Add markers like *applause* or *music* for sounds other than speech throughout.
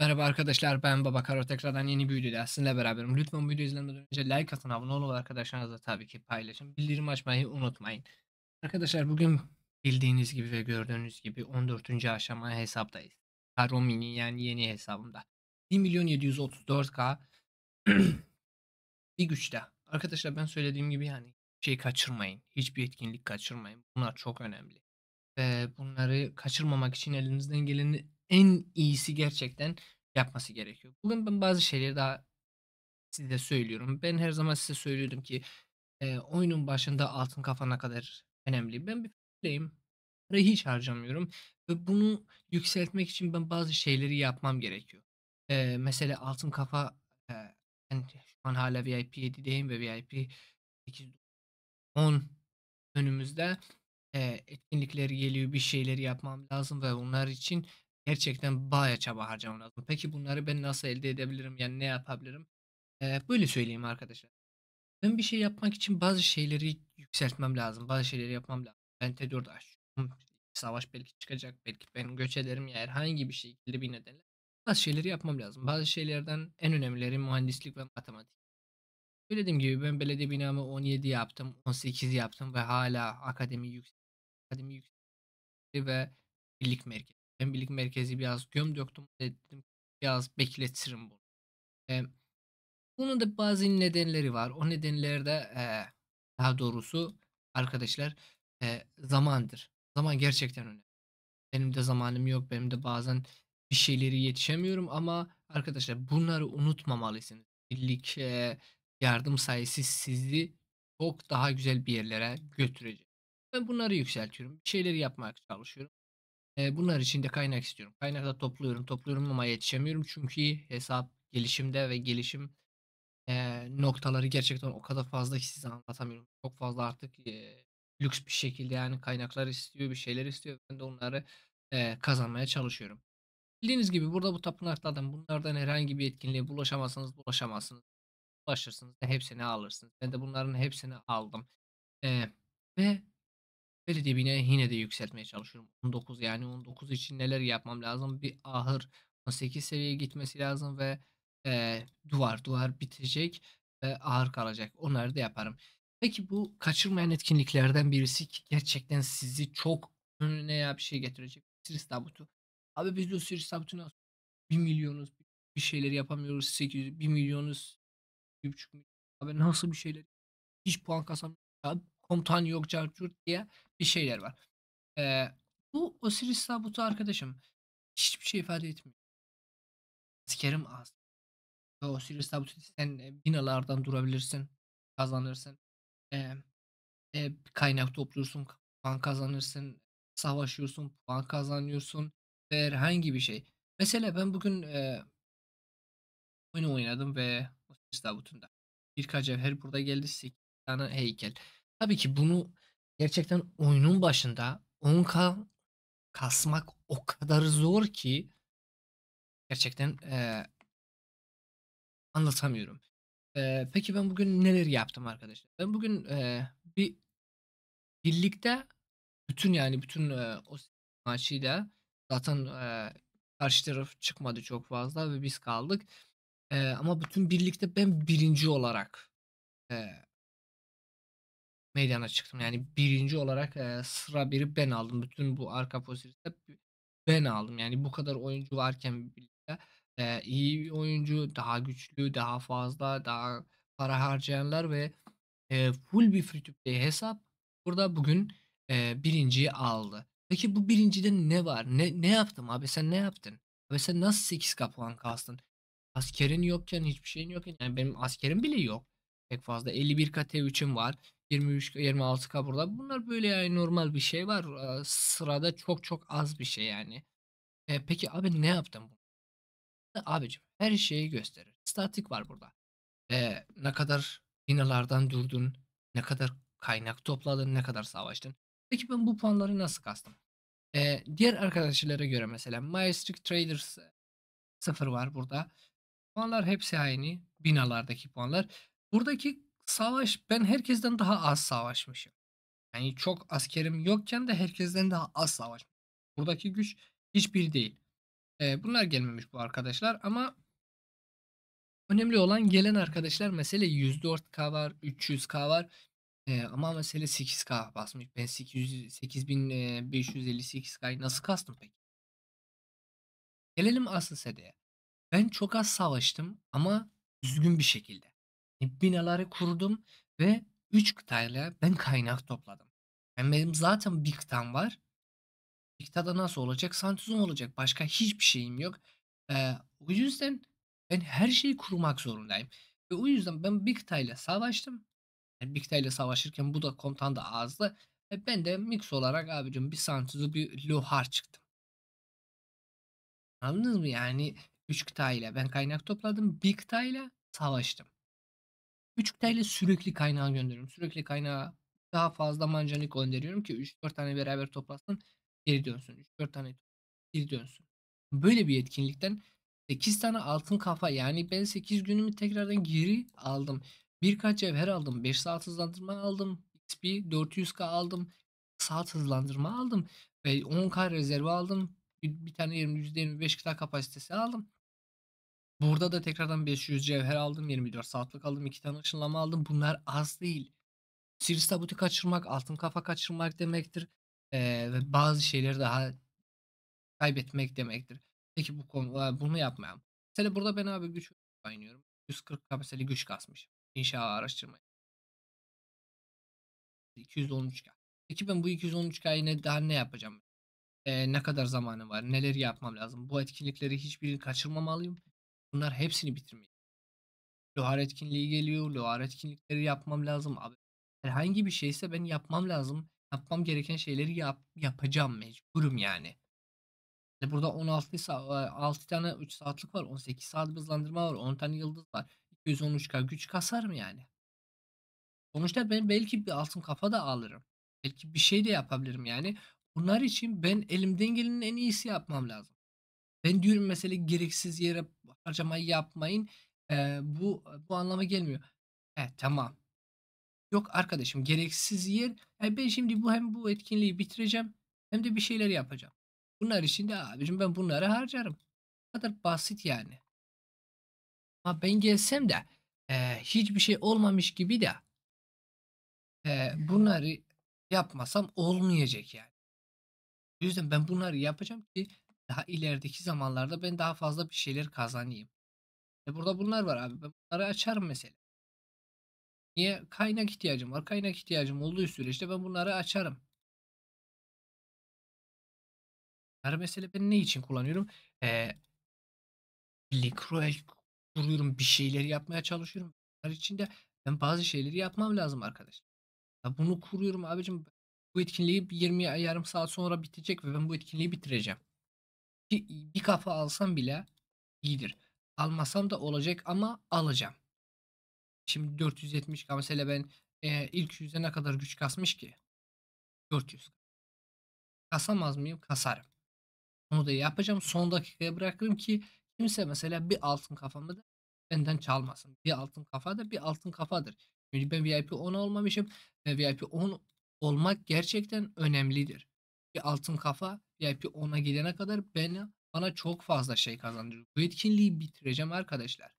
Merhaba arkadaşlar ben Baba Karo tekrardan yeni bir videoda sizinle beraberim. Lütfen bu videoyu izlemeden önce like atın abone olun arkadaşlarınızla tabii ki paylaşın. Bildirim açmayı unutmayın. Arkadaşlar bugün bildiğiniz gibi ve gördüğünüz gibi 14. aşama hesaptayız. Karo Mini yani yeni hesabımda. 1 milyon 734k *clears throat* bir güçte. Arkadaşlar ben söylediğim gibi yani şey kaçırmayın. Hiçbir etkinlik kaçırmayın. Bunlar çok önemli. Ve bunları kaçırmamak için elinizden geleni en iyisi gerçekten yapması gerekiyor. Bugün ben bazı şeyleri daha size söylüyorum. Ben her zaman size söylüyordum ki e, oyunun başında altın kafana kadar önemli. Ben bir fileyim. Parayı hiç harcamıyorum. Ve bunu yükseltmek için ben bazı şeyleri yapmam gerekiyor. E, mesela altın kafa e, ben şu an hala VIP 7'deyim ve VIP 8, 10 önümüzde e, etkinlikleri geliyor. Bir şeyleri yapmam lazım ve onlar için Gerçekten bayağı çaba harcamam lazım. Peki bunları ben nasıl elde edebilirim? Yani ne yapabilirim? Eee, böyle söyleyeyim arkadaşlar. Ben bir şey yapmak için bazı şeyleri yükseltmem lazım. Bazı şeyleri yapmam lazım. Ben T4 açıyorum. Savaş belki çıkacak. Belki ben göç ederim ya herhangi bir şekilde bir nedenle. Bazı şeyleri yapmam lazım. Bazı şeylerden en önemlileri mühendislik ve matematik. Söylediğim gibi ben belediye binamı 17 yaptım, 18 yaptım ve hala akademi yüksek, akademi yüksek ve birlik merkezi birlik merkezi biraz göm döktüm. Dedim biraz bekletirim bunu. E, bunun da bazı nedenleri var. O nedenlerde e, daha doğrusu arkadaşlar e, zamandır. Zaman gerçekten önemli. Benim de zamanım yok. Benim de bazen bir şeyleri yetişemiyorum ama arkadaşlar bunları unutmamalısınız. Birlik e, yardım sayesi sizi çok daha güzel bir yerlere götürecek. Ben bunları yükseltiyorum. Bir şeyleri yapmaya çalışıyorum bunlar için de kaynak istiyorum. Kaynak da topluyorum. Topluyorum ama yetişemiyorum. Çünkü hesap gelişimde ve gelişim e, noktaları gerçekten o kadar fazla ki size anlatamıyorum. Çok fazla artık e, lüks bir şekilde yani kaynaklar istiyor, bir şeyler istiyor. Ben de onları e, kazanmaya çalışıyorum. Bildiğiniz gibi burada bu tapınaklardan bunlardan herhangi bir etkinliğe bulaşamazsanız bulaşamazsınız. Bulaşırsınız ve hepsini alırsınız. Ben de bunların hepsini aldım. E, ve Belediye binayı yine de yükseltmeye çalışıyorum. 19 yani 19 için neler yapmam lazım? Bir ahır 18 seviyeye gitmesi lazım ve e, duvar duvar bitecek ve ahır kalacak. Onları da yaparım. Peki bu kaçırmayan etkinliklerden birisi ki gerçekten sizi çok önüne ya bir şey getirecek. Siris tabutu. Abi biz de Siris tabutu nasıl? 1 milyonuz bir şeyler yapamıyoruz. 800, 1 milyonuz 1,5 milyon. Abi nasıl bir şeyler? Hiç puan kazanmıyoruz komutan yok carcurt diye bir şeyler var. Ee, bu Osiris tabutu arkadaşım hiçbir şey ifade etmiyor. Sikerim az. Ve Osiris tabutu sen e, binalardan durabilirsin. Kazanırsın. Ee, e, kaynak topluyorsun. Puan kazanırsın. Savaşıyorsun. Puan kazanıyorsun. Ve herhangi bir şey. Mesela ben bugün e, oyunu oynadım ve Osiris tabutunda. Bir cevher burada geldi. 8 tane heykel. Tabii ki bunu gerçekten oyunun başında 10K kasmak o kadar zor ki gerçekten, eee, anlatamıyorum. Eee, peki ben bugün neler yaptım arkadaşlar? Ben bugün, eee, bir birlikte bütün, yani, bütün, eee, o maçıyla zaten, eee, karşı taraf çıkmadı çok fazla ve biz kaldık. Eee, ama bütün birlikte ben birinci olarak, eee meydana çıktım. Yani birinci olarak e, sıra biri ben aldım. Bütün bu arka pozisyonda ben aldım. Yani bu kadar oyuncu varken birlikte e, iyi bir oyuncu, daha güçlü, daha fazla, daha para harcayanlar ve e, full bir free to play hesap burada bugün e, birinciyi aldı. Peki bu birincide ne var? Ne, ne yaptım abi sen ne yaptın? Abi sen nasıl 8K puan kastın? Askerin yokken hiçbir şeyin yokken yani benim askerim bile yok pek fazla. 51K T3'üm e var. 23 26K burada. Bunlar böyle yani normal bir şey var. Ee, sırada çok çok az bir şey yani. E, peki abi ne yaptın bunu? E, abicim her şeyi gösterir. Statik var burada. E, ne kadar binalardan durdun, ne kadar kaynak topladın, ne kadar savaştın. Peki ben bu puanları nasıl kastım? E, diğer arkadaşlara göre mesela Maestrik Traders 0 var burada. Puanlar hepsi aynı. Binalardaki puanlar. Buradaki savaş ben herkesten daha az savaşmışım. Yani çok askerim yokken de herkesten daha az savaşmışım. Buradaki güç hiçbir değil. E, bunlar gelmemiş bu arkadaşlar ama önemli olan gelen arkadaşlar mesele 104k var 300k var e, ama mesele 8k basmış. Ben 800, 8558k'yı nasıl kastım peki? Gelelim asıl sedeye. Ben çok az savaştım ama düzgün bir şekilde. E, binaları kurdum ve 3 kıtayla ben kaynak topladım. Yani benim zaten bir kıtam var. Bir kıtada nasıl olacak? Santuzum olacak. Başka hiçbir şeyim yok. Ee, o yüzden ben her şeyi kurmak zorundayım. Ve o yüzden ben bir kıtayla savaştım. Yani bir kıtayla savaşırken bu da komutan da azdı. E ben de mix olarak abicim bir Santuzu bir Lohar çıktım. Anladınız mı? Yani 3 kıtayla ben kaynak topladım. Bir kıtayla savaştım. 3K ile sürekli kaynağı gönderiyorum. Sürekli kaynağı daha fazla mancanık gönderiyorum ki 3-4 tane beraber toplasın geri dönsün. 3-4 tane geri dönsün. Böyle bir etkinlikten 8 tane altın kafa yani ben 8 günümü tekrardan geri aldım. Birkaç cevher aldım. 5 saat hızlandırma aldım. XP 400k aldım. Saat hızlandırma aldım. Ve 10k rezerve aldım. Bir, bir tane 20, %25k kapasitesi aldım. Burada da tekrardan 500 cevher aldım. 24 saatlik aldım. 2 tane ışınlama aldım. Bunlar az değil. Sirius tabutu kaçırmak, altın kafa kaçırmak demektir. Ee, ve bazı şeyleri daha kaybetmek demektir. Peki bu konu, bunu yapmayalım. Mesela burada ben abi güç oynuyorum. 140 kapasiteli güç kasmış. İnşallah araştırmayın 213K. Peki ben bu 213K'yı ne, daha ne yapacağım? Ee, ne kadar zamanım var? Neler yapmam lazım? Bu etkinlikleri hiçbirini kaçırmamalıyım. Bunlar hepsini bitirmeyi. Lohar etkinliği geliyor. Lohar etkinlikleri yapmam lazım. Abi, herhangi bir şeyse ben yapmam lazım. Yapmam gereken şeyleri yap, yapacağım mecburum yani. İşte hani burada 16 6 e, tane 3 saatlik var. 18 saat hızlandırma var. 10 tane yıldız var. 213k güç kasar mı yani? Sonuçta ben belki bir altın kafa da alırım. Belki bir şey de yapabilirim yani. Bunlar için ben elimden gelenin en iyisi yapmam lazım. Ben diyorum mesela gereksiz yere harcamayı yapmayın. Ee, bu bu anlama gelmiyor. E tamam. Yok arkadaşım gereksiz yer. Yani e, ben şimdi bu hem bu etkinliği bitireceğim hem de bir şeyler yapacağım. Bunlar için de abicim ben bunları harcarım. Bu kadar basit yani. Ama ben gelsem de e, hiçbir şey olmamış gibi de e, bunları yapmasam olmayacak yani. O yüzden ben bunları yapacağım ki daha ilerideki zamanlarda ben daha fazla bir şeyler kazanayım. E burada bunlar var abi. Ben bunları açarım mesela. Niye? Kaynak ihtiyacım var. Kaynak ihtiyacım olduğu süreçte ben bunları açarım. Bunları mesela ben ne için kullanıyorum? Ee, likroel kuruyorum. Bir şeyleri yapmaya çalışıyorum. Bunlar için de ben bazı şeyleri yapmam lazım arkadaş. Ya bunu kuruyorum abicim. Bu etkinliği 20 yarım saat sonra bitecek ve ben bu etkinliği bitireceğim bir, kafa alsam bile iyidir. Almasam da olacak ama alacağım. Şimdi 470 k mesela ben e, ilk yüze ne kadar güç kasmış ki? 400. Kasamaz mıyım? Kasarım. Onu da yapacağım. Son dakikaya bırakırım ki kimse mesela bir altın kafamı da benden çalmasın. Bir altın kafa da bir altın kafadır. Şimdi ben VIP 10 olmamışım ve VIP 10 olmak gerçekten önemlidir. Bir altın kafa VIP 10'a gelene kadar ben bana çok fazla şey kazandırıyor. Bu etkinliği bitireceğim arkadaşlar.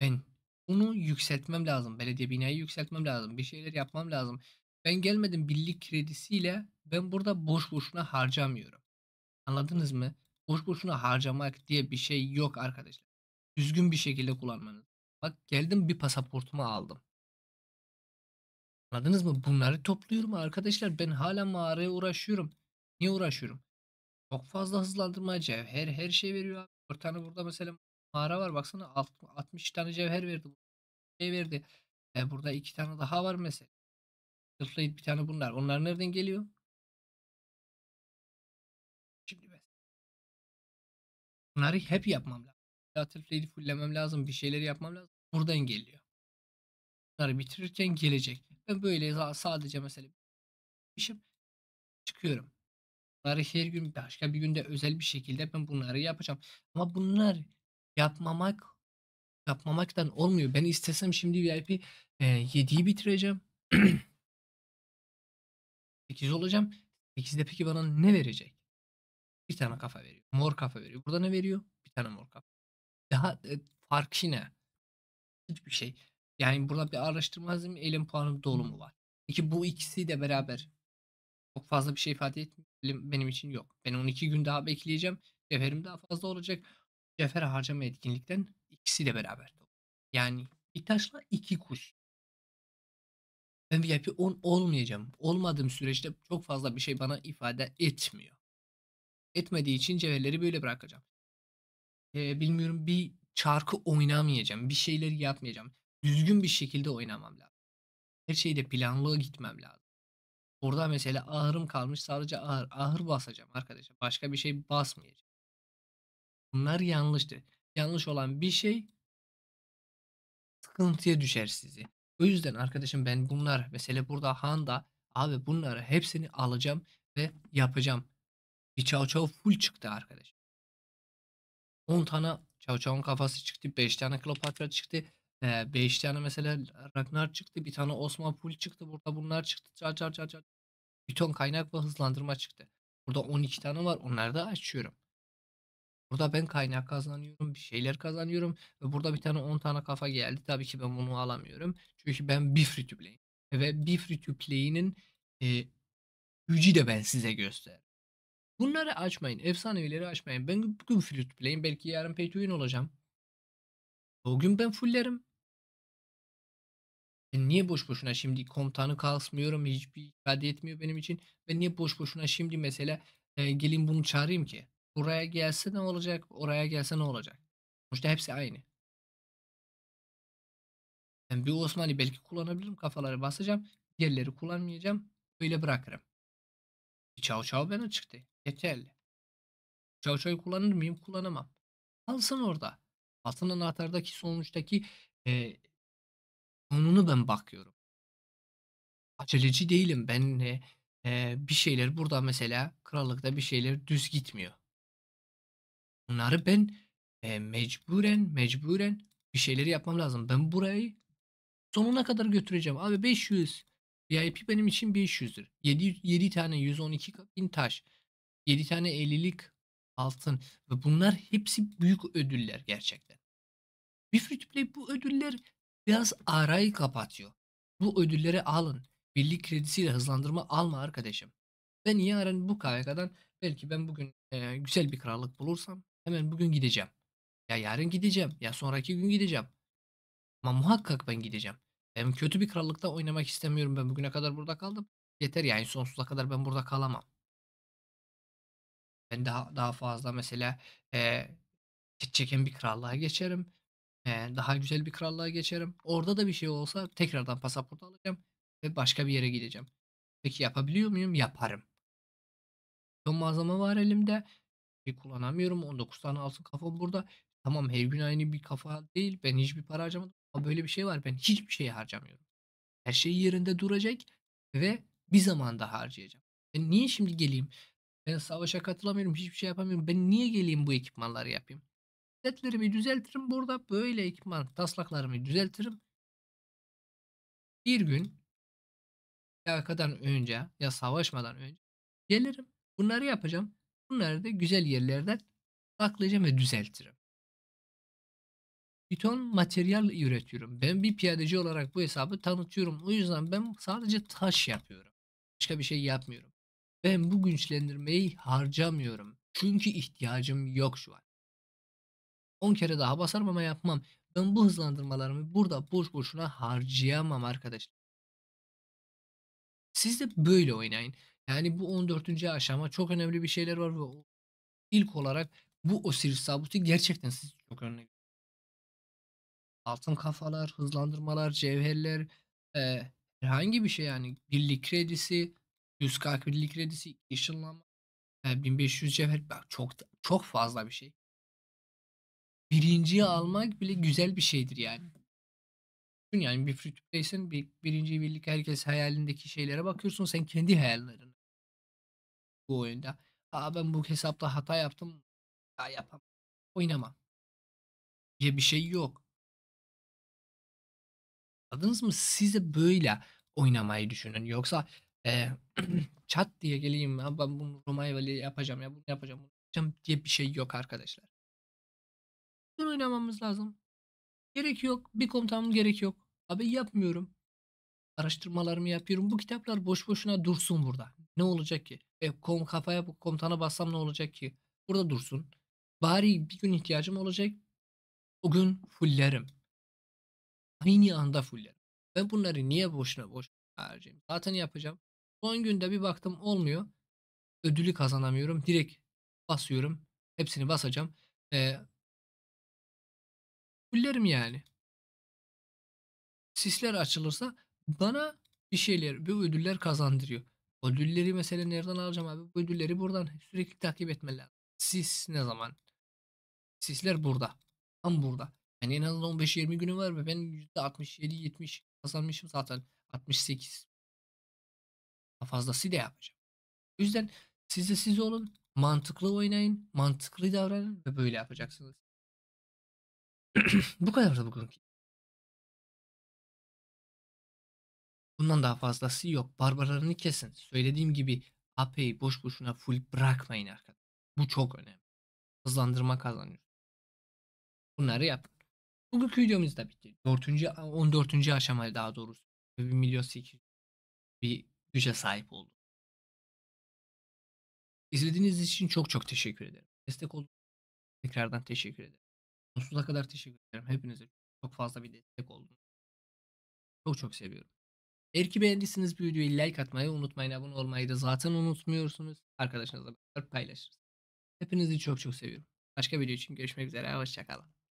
Ben bunu yükseltmem lazım. Belediye binayı yükseltmem lazım. Bir şeyler yapmam lazım. Ben gelmedim birlik kredisiyle ben burada boş boşuna harcamıyorum. Anladınız mı? Boş boşuna harcamak diye bir şey yok arkadaşlar. Düzgün bir şekilde kullanmanız. Bak geldim bir pasaportumu aldım. Anladınız mı? Bunları topluyorum arkadaşlar. Ben hala mağaraya uğraşıyorum. Niye uğraşıyorum? Çok fazla hızlandırma cevher her şey veriyor abi. Bir tane burada mesela mağara var baksana 60 tane cevher verdi. Şey verdi. E burada iki tane daha var mesela. Sırtlayıp bir tane bunlar. Onlar nereden geliyor? Şimdi ben bunları hep yapmam lazım. Battlefield fulllemem lazım. Bir şeyler yapmam lazım. Buradan geliyor. Bunları bitirirken gelecek. Ben böyle sadece mesela şey çıkıyorum. Bunları her gün başka bir günde özel bir şekilde ben bunları yapacağım. Ama bunlar yapmamak yapmamaktan olmuyor. Ben istesem şimdi VIP e, bitireceğim. 8 *clears throat* olacağım. 8'de peki bana ne verecek? Bir tane kafa veriyor. Mor kafa veriyor. Burada ne veriyor? Bir tane mor kafa. Daha e, farkı ne? Hiçbir şey. Yani burada bir araştırma hazırım. Elim puanım dolu mu var? Peki bu ikisi de beraber çok fazla bir şey ifade etmiyor benim için yok. Ben 12 gün daha bekleyeceğim. Ceferim daha fazla olacak. Cefer harcama etkinlikten ikisi de beraber. Yani bir taşla iki kuş. Ben VIP 10 olmayacağım. Olmadığım süreçte çok fazla bir şey bana ifade etmiyor. Etmediği için cevherleri böyle bırakacağım. Ee, bilmiyorum bir çarkı oynamayacağım. Bir şeyleri yapmayacağım. Düzgün bir şekilde oynamam lazım. Her şeyde planlı gitmem lazım. Burada mesela ahırım kalmış sadece ahır. Ahır basacağım arkadaşlar. Başka bir şey basmayacağım. Bunlar yanlıştı Yanlış olan bir şey sıkıntıya düşer sizi. O yüzden arkadaşım ben bunlar mesela burada handa abi bunları hepsini alacağım ve yapacağım. Bir çav çav full çıktı arkadaş. 10 tane çav çavın kafası çıktı. 5 tane Kleopatra çıktı. 5 tane mesela Ragnar çıktı. Bir tane Osman full çıktı. Burada bunlar çıktı. Çar çar çar çar. Bir ton kaynak ve hızlandırma çıktı. Burada 12 tane var. Onları da açıyorum. Burada ben kaynak kazanıyorum, bir şeyler kazanıyorum ve burada bir tane 10 tane kafa geldi. Tabii ki ben bunu alamıyorum. Çünkü ben bir free to play ve bir free to play'nin e, gücü de ben size göster. Bunları açmayın. Efsanevileri açmayın. Ben bugün free to play'im. Belki yarın pay to win olacağım. Bugün ben fullerim. E, niye boş boşuna şimdi komutanı kasmıyorum hiçbir ifade etmiyor benim için. ve niye boş boşuna şimdi mesela e, gelin bunu çağırayım ki? Buraya gelse ne olacak? Oraya gelse ne olacak? Sonuçta hepsi aynı. Ben bir Osmanlı belki kullanabilirim kafaları basacağım. Diğerleri kullanmayacağım. Öyle bırakırım. Çao çao bana çıktı. Yeterli. Çao çao kullanır mıyım? Kullanamam. Kalsın orada. Altın anahtardaki sonuçtaki e, alın bakıyorum. Aceleci değilim. Ben e, bir şeyler burada mesela krallıkta bir şeyler düz gitmiyor. Bunları ben e, mecburen mecburen bir şeyleri yapmam lazım. Ben burayı sonuna kadar götüreceğim. Abi 500 VIP benim için 500'dür. 7, 7 tane 112 bin taş. 7 tane 50'lik altın. Ve bunlar hepsi büyük ödüller gerçekten. Bir free to play bu ödüller biraz arayı kapatıyor. Bu ödülleri alın. Birlik kredisiyle hızlandırma alma arkadaşım. Ben yarın bu KYK'dan belki ben bugün e, güzel bir krallık bulursam hemen bugün gideceğim. Ya yarın gideceğim. Ya sonraki gün gideceğim. Ama muhakkak ben gideceğim. Ben kötü bir krallıkta oynamak istemiyorum. Ben bugüne kadar burada kaldım. Yeter yani sonsuza kadar ben burada kalamam. Ben daha daha fazla mesela e, çeken bir krallığa geçerim. Ee, daha güzel bir krallığa geçerim. Orada da bir şey olsa tekrardan pasaport alacağım ve başka bir yere gideceğim. Peki yapabiliyor muyum? Yaparım. Son malzeme var elimde. Bir kullanamıyorum. 19 tane altın kafam burada. Tamam her gün aynı bir kafa değil. Ben hiçbir para harcamadım. Ama böyle bir şey var. Ben hiçbir şey harcamıyorum. Her şey yerinde duracak ve bir zaman daha harcayacağım. Ben niye şimdi geleyim? Ben savaşa katılamıyorum. Hiçbir şey yapamıyorum. Ben niye geleyim bu ekipmanları yapayım? setlerimi düzeltirim. Burada böyle ekipman taslaklarımı düzeltirim. Bir gün kadar önce ya savaşmadan önce gelirim. Bunları yapacağım. Bunları da güzel yerlerden saklayacağım ve düzeltirim. Bir ton materyal üretiyorum. Ben bir piyadeci olarak bu hesabı tanıtıyorum. O yüzden ben sadece taş yapıyorum. Başka bir şey yapmıyorum. Ben bu güçlendirmeyi harcamıyorum. Çünkü ihtiyacım yok şu an. 10 kere daha basarım ama yapmam. Ben bu hızlandırmalarımı burada boş boşuna harcayamam arkadaşlar. Siz de böyle oynayın. Yani bu 14. aşama çok önemli bir şeyler var ve ilk olarak bu Osiris Sabut'u gerçekten siz çok önemli. Altın kafalar, hızlandırmalar, cevherler, e, herhangi bir şey yani birlik kredisi, 140 birlik kredisi, ışınlanma, e, 1500 cevher bak çok çok fazla bir şey birinciyi almak bile güzel bir şeydir yani. Yani bir free to play'sin bir, birinci birlik herkes hayalindeki şeylere bakıyorsun sen kendi hayallerini bu oyunda. Aa ben bu hesapta hata yaptım. Ya yapam Oynamam. Diye bir şey yok. Anladınız mı? Size böyle oynamayı düşünün. Yoksa e, çat *clears throat* diye geleyim ben bunu Roma'yı yapacağım ya bunu yapacağım bunu yapacağım diye bir şey yok arkadaşlar. Şunu oynamamız lazım. Gerek yok. Bir komutanım gerek yok. Abi yapmıyorum. Araştırmalarımı yapıyorum. Bu kitaplar boş boşuna dursun burada. Ne olacak ki? E, kom kafaya komutana bassam ne olacak ki? Burada dursun. Bari bir gün ihtiyacım olacak. O gün fullerim. Aynı anda fullerim. Ben bunları niye boşuna boş harcayayım? Zaten yapacağım. Son günde bir baktım olmuyor. Ödülü kazanamıyorum. Direkt basıyorum. Hepsini basacağım. Ee, Fullerim yani. Sisler açılırsa bana bir şeyler, bir ödüller kazandırıyor. Ödülleri mesela nereden alacağım abi? Bu ödülleri buradan sürekli takip etmeler. Sis ne zaman? Sisler burada. Tam burada. Yani en azından 15-20 günü var ve ben %67-70 kazanmışım zaten. 68 daha fazlası da yapacağım. O yüzden siz de siz olun. Mantıklı oynayın. Mantıklı davranın ve böyle yapacaksınız. *clears throat* Bu kadar da bugünkü. Bundan daha fazlası yok. Barbarlarını kesin. Söylediğim gibi AP'yi boş boşuna full bırakmayın arkadaşlar. Bu çok önemli. Hızlandırma kazanıyor. Bunları yapın. Bugünkü videomuz da bitti. 4. 14. aşamaya daha doğrusu. 1 milyon 8 bir güce sahip oldu. İzlediğiniz için çok çok teşekkür ederim. Destek olduğunuz tekrardan teşekkür ederim. Sonsuza kadar teşekkür ederim. Hepinize çok fazla bir destek oldunuz. Çok çok seviyorum. Eğer ki beğendiyseniz bu videoyu like atmayı unutmayın. Abone olmayı da zaten unutmuyorsunuz. Arkadaşlarınızla beraber paylaşırsınız. Hepinizi çok çok seviyorum. Başka video için görüşmek üzere. Hoşçakalın.